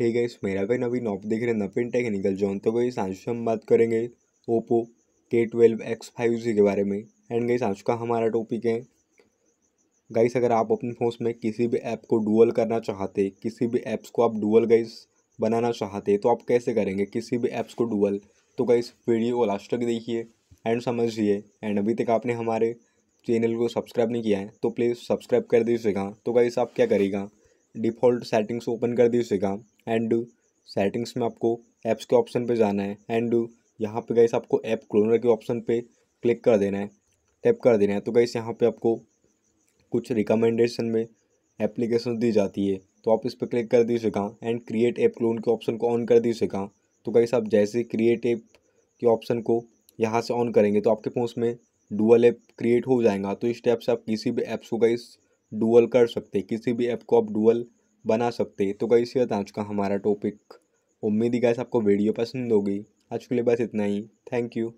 hey guys मेरा भाई नवीन आप देख रहे हैं टेक्निकल जॉन तो गई आज हम बात करेंगे ओप्पो के ट्वेल्व एक्स फाइव जी के बारे में एंड गई आज का हमारा टॉपिक है गाइस अगर आप अपने फ़ोन में किसी भी ऐप को डुअल करना चाहते किसी भी ऐप्स को आप डुअल गाइस बनाना चाहते तो आप कैसे करेंगे किसी भी ऐप्स को डुअल तो गाइस वीडियो लास्ट तक देखिए एंड समझिए एंड अभी तक आपने हमारे चैनल को सब्सक्राइब नहीं किया है तो प्लीज़ सब्सक्राइब कर दीजिएगा तो गाइस आप क्या करेगा डिफ़ॉल्ट सेटिंग्स ओपन कर दी उसेगा एंड सेटिंग्स में आपको ऐप्स के ऑप्शन पे जाना है एंड यहाँ पे गई आपको ऐप क्लोनर के ऑप्शन पे क्लिक कर देना है टैप कर देना है तो गई यहाँ पे आपको कुछ रिकमेंडेशन में एप्लीकेशन दी जाती है तो आप इस पर क्लिक कर दी उसेगा एंड क्रिएट ऐप क्लोन के ऑप्शन को ऑन कर दी उसेगा तो गई आप जैसे क्रिएट ऐप के ऑप्शन को यहाँ से ऑन करेंगे तो आपके फोन में डुअल ऐप क्रिएट हो जाएगा तो इस टैप से आप किसी भी ऐप्स को गई डुअल कर सकते किसी भी ऐप को आप डुअल बना सकते तो गई से आज का हमारा टॉपिक उम्मीद ही गैस आपको वीडियो पसंद होगी आज के लिए बस इतना ही थैंक यू